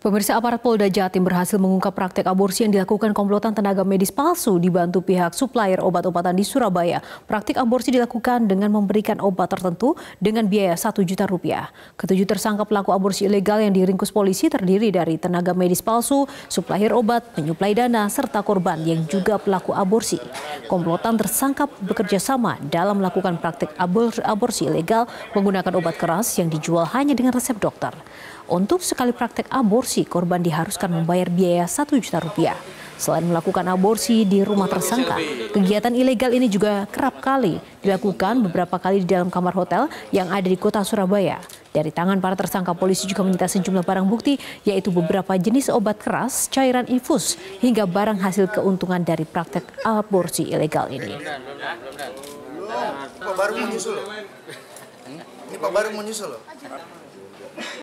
Pemirsa aparat Polda Jatim berhasil mengungkap praktek aborsi yang dilakukan komplotan tenaga medis palsu dibantu pihak supplier obat-obatan di Surabaya. Praktik aborsi dilakukan dengan memberikan obat tertentu dengan biaya 1 juta rupiah. Ketujuh tersangka pelaku aborsi ilegal yang diringkus polisi terdiri dari tenaga medis palsu, supplier obat, penyuplai dana, serta korban yang juga pelaku aborsi. Komplotan tersangka bekerja sama dalam melakukan praktik aborsi ilegal menggunakan obat keras yang dijual hanya dengan resep dokter. Untuk sekali praktek aborsi aborsi, korban diharuskan membayar biaya 1 juta rupiah. Selain melakukan aborsi di rumah tersangka, kegiatan ilegal ini juga kerap kali dilakukan beberapa kali di dalam kamar hotel yang ada di kota Surabaya. Dari tangan para tersangka, polisi juga meminta sejumlah barang bukti, yaitu beberapa jenis obat keras, cairan infus, hingga barang hasil keuntungan dari praktek aborsi ilegal ini. Ini Pak baru menyusul loh.